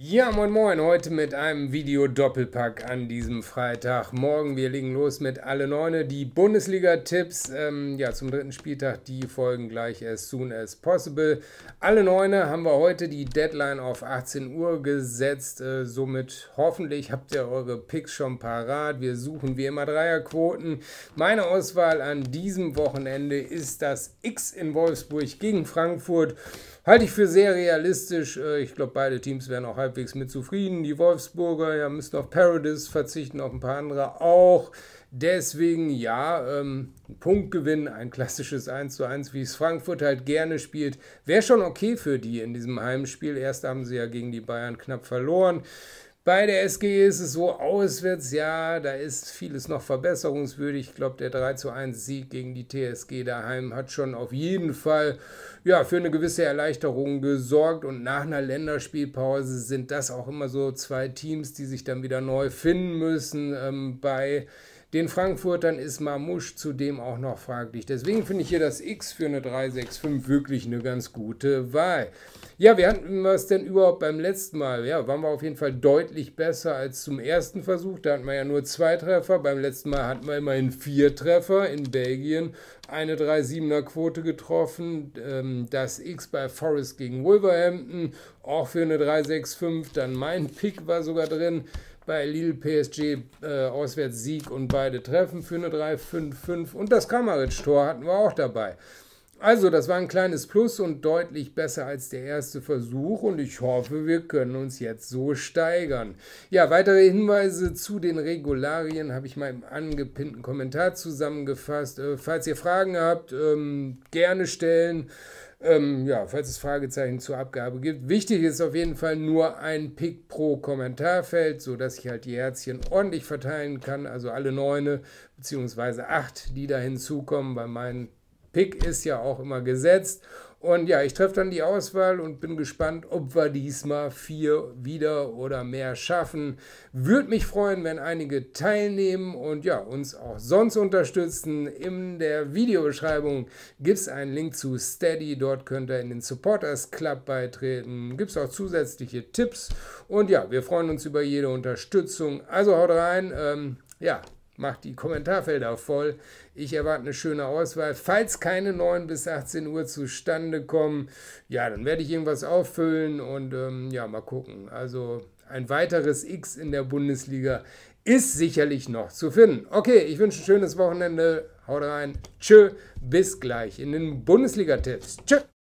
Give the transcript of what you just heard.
Ja, moin moin, heute mit einem Video-Doppelpack an diesem Freitagmorgen. Wir legen los mit alle Neune. Die Bundesliga-Tipps ähm, ja, zum dritten Spieltag, die folgen gleich as soon as possible. Alle Neune haben wir heute die Deadline auf 18 Uhr gesetzt. Äh, somit hoffentlich habt ihr eure Picks schon parat. Wir suchen wie immer Dreierquoten. Meine Auswahl an diesem Wochenende ist das X in Wolfsburg gegen Frankfurt. Halte ich für sehr realistisch. Äh, ich glaube, beide Teams werden auch halb halbwegs mit zufrieden. Die Wolfsburger ja, müssen auf Paradise verzichten, auf ein paar andere auch. Deswegen ja, ähm, Punktgewinn, ein klassisches 1:1, wie es Frankfurt halt gerne spielt, wäre schon okay für die in diesem Heimspiel. Erst haben sie ja gegen die Bayern knapp verloren. Bei der SG ist es so auswärts, ja, da ist vieles noch verbesserungswürdig. Ich glaube, der 3 zu 1 Sieg gegen die TSG daheim hat schon auf jeden Fall ja, für eine gewisse Erleichterung gesorgt. Und nach einer Länderspielpause sind das auch immer so zwei Teams, die sich dann wieder neu finden müssen. Ähm, bei den Frankfurtern ist Mamouche zudem auch noch fraglich. Deswegen finde ich hier das X für eine 365 wirklich eine ganz gute Wahl. Ja, wir hatten was denn überhaupt beim letzten Mal? Ja, waren wir auf jeden Fall deutlich besser als zum ersten Versuch. Da hatten wir ja nur zwei Treffer. Beim letzten Mal hatten wir immerhin vier Treffer in Belgien. Eine 3-7er Quote getroffen. Ähm, das X bei Forest gegen Wolverhampton. Auch für eine 365. Dann mein Pick war sogar drin bei Lille PSG äh, Auswärtssieg und beide Treffen für eine 3-5-5 und das Kramaric-Tor hatten wir auch dabei. Also, das war ein kleines Plus und deutlich besser als der erste Versuch und ich hoffe, wir können uns jetzt so steigern. Ja, weitere Hinweise zu den Regularien habe ich mal im angepinnten Kommentar zusammengefasst. Äh, falls ihr Fragen habt, ähm, gerne stellen. Ähm, ja, falls es Fragezeichen zur Abgabe gibt. Wichtig ist auf jeden Fall nur ein Pick pro Kommentarfeld, sodass ich halt die Herzchen ordentlich verteilen kann. Also alle neune beziehungsweise acht, die da hinzukommen. Bei meinen Pick ist ja auch immer gesetzt. Und ja, ich treffe dann die Auswahl und bin gespannt, ob wir diesmal vier wieder oder mehr schaffen. Würde mich freuen, wenn einige teilnehmen und ja, uns auch sonst unterstützen. In der Videobeschreibung gibt es einen Link zu Steady. Dort könnt ihr in den Supporters Club beitreten. Gibt es auch zusätzliche Tipps. Und ja, wir freuen uns über jede Unterstützung. Also haut rein. Ähm, ja, macht die Kommentarfelder voll. Ich erwarte eine schöne Auswahl. Falls keine 9 bis 18 Uhr zustande kommen, ja, dann werde ich irgendwas auffüllen und ähm, ja, mal gucken. Also ein weiteres X in der Bundesliga ist sicherlich noch zu finden. Okay, ich wünsche ein schönes Wochenende. Haut rein. Tschö, bis gleich in den Bundesliga-Tipps. Tschö.